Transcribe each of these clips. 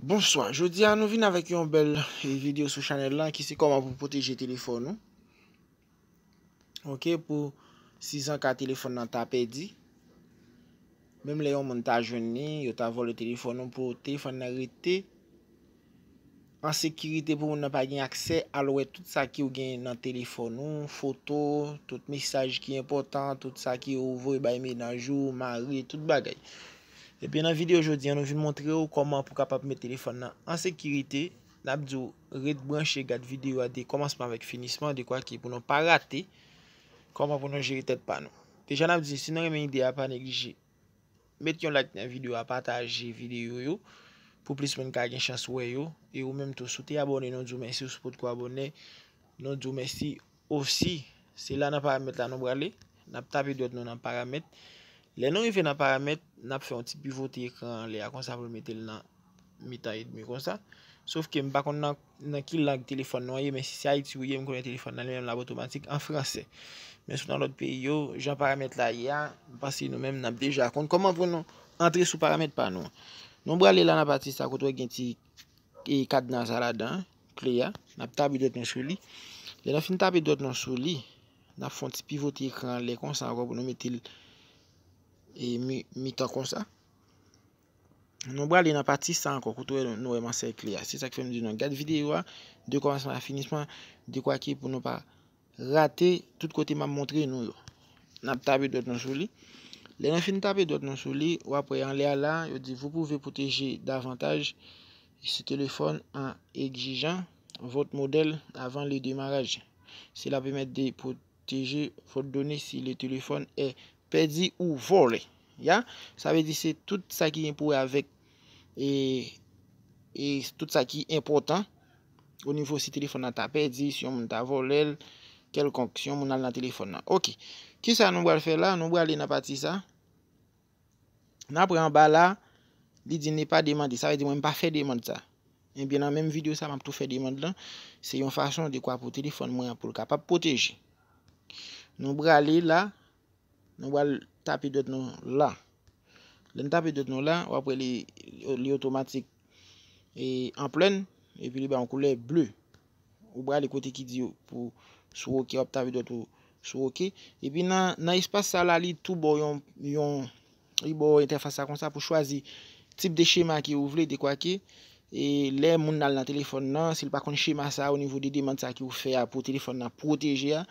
Bonsoy, jodi an nou vin avek yon bel euh, video sou chanel lan ki se koman pou poteje telefon nou. Ok, pou 6 an ka telefon nan ta pedi. Mem le yon moun ta jouni, yon ta vol telefon nou pou telefon nan rete. An sekirite pou moun nan pa gen akse, alowe tout sa ki ou gen nan telefon nou. Foto, tout misaj ki important, tout sa ki ou voy bayme nan jou, mari, tout bagay. Epe nan videyo jodi an nou vin montre ou koman pou kapap me telefon nan an sekirite nan ap di ou red branche gade videyo a de komansman vek finisman de kwa ki pou nou pa rate koman pou nou jere tet panou Te jan ap di si nan remen ide a paneglije met yon like nan videyo a pataje videyo yo pou plis men ka gen chans wè yo e ou menm tou soute abone nou djou mèsi ou support kwa abone nou djou mèsi Opsi, se la nan paramète la nou brale nan ap tape dout nou nan paramète Le nou i ve nan paramet, nap fe yon ti pivote ekran le a konsa pou metel nan mitayet mi konsa. Sof ke m bakon nan kil lang telefon nou a ye, men si sa iti ou ye m konen telefon nan lem la botomatik an franse. Men sou nan lot pe yo, jan paramet la ya, basi nou men nan deja akon. Koman pou nou entre sou paramet pa nou? Nou mbra le lan apati sa koto e gen ti e kad nan zara dan, kli ya, nap tabi dot nan sou li. Le nan fin tabi dot nan sou li, nap fe yon ti pivote ekran le konsa akon pou nou metel... E mi ta kon sa. Nou bra li e nan pati san kou koutou e nou emansèk li a. Se sak fèm di nan gade videyo a. De kwa san la finisman. De kwa ki pou nou pa rate. Toute kote ma montre nou yo. Nan tabi dote nan sou li. Le nan fin tabi dote nan sou li. Ou apwe an le ala. Yo di vou pouve proteje davantage. Se telefon an egijan. Vot model avan li demaraj. Se la pou mette de proteje. Vot doni si le telefon e proteger. Pè di ou vole. Ya. Sa ve di se tout sa ki yon pou avek. E. E tout sa ki important. Ou nivou si telefon nan ta. Pè di si yon moun ta volel. Kel konk si yon moun al nan telefon nan. Ok. Ki sa nou wale fè la. Nou wale na pati sa. Na pre an ba la. Di di ne pa demande. Sa ve di moun pa fè demande sa. En bi nan menm video sa moun pou fè demande lan. Se yon fason di kwa pou telefon moun ya pou kapap poteji. Nou wale la. Nou ba tapidot nou la. Len tapidot nou la, wapwe li otomatik en plen. E pi li ba an koule ble. Ou ba li kote ki di pou sou ok. Hop, tapidot ou sou ok. E pi nan espas sa la li, tou bo yon, yon, li bo yon interfasa kon sa pou chwazi tip de shema ki ou vle de kwa ki. E le moun nan la telefon nan, se li pa kon shema sa ou nivou di diman sa ki ou fe ya pou telefon nan, proteje ya.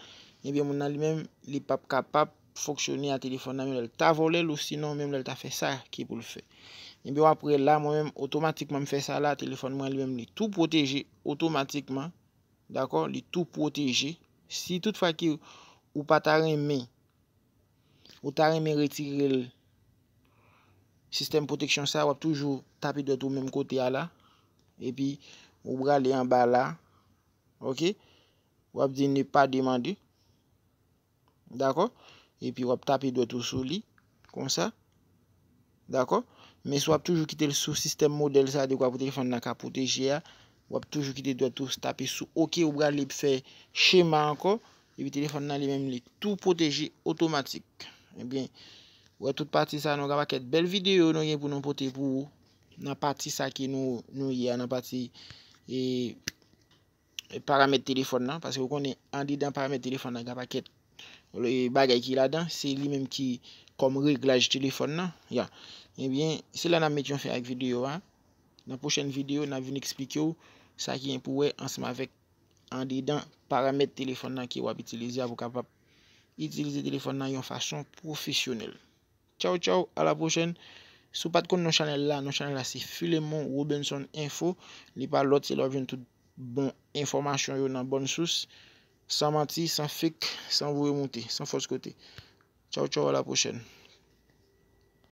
E pi moun nan li men, li pap kapap, Foksyon ni a telefon nan mi lèl ta vole lèl ou sinon mèm lèl ta fè sa ki pou lèl fè. Mèm bi wapre la mò mèm otomatikman mèm fè sa la telefon mèm lèm mèm ni tou protèjè otomatikman. D'akon? Ni tou protèjè. Si tout fè ki ou pa ta remè ou ta remè retire lèl sistem protèjè sa wap toujou tapit de tou mèm kote a la. E pi mou bralè an ba la. Ok? Wap di nè pa demandè. D'akon? E pi wap tape dwe tou sou li. Kon sa. Dako. Me sou wap toujou kite l sou sistem model sa de wap pou telefon nan ka poteje ya. Wap toujou kite dwe tou tou se tape sou. Ok ou bral li pou fe chema anko. E pi telefon nan li menm li. Tout poteje otomatik. E eh bin. Wap tout pati sa nan wap aket bel video nan yon pou nan pote pou. Nan pati sa ki nou yon. Nan pati. E. Paramet telefon nan. Pase wakon e andi dan paramet telefon nan wap aket. Le bagay ki la dan. Se li menm ki kom reglaj telefon nan. Ya. Ebyen. Se la nan met yon fè ak videyo an. Nan pochèn videyo nan vin explikyo. Sa ki yon pouwe ansman vek. Andi dan paramèt telefon nan ki wap itilize. Avou kapap itilize telefon nan yon fasyon profisyonel. Chow chow. A la pochèn. Sou pat kon nan chanel la. Nan chanel la se Fulemon Robinson Info. Li pa lot se la ven tout bon informasyon yon nan bon souz. sans mentir, sans fake, sans vous remonter, sans fausse côté. Ciao, ciao, à la prochaine.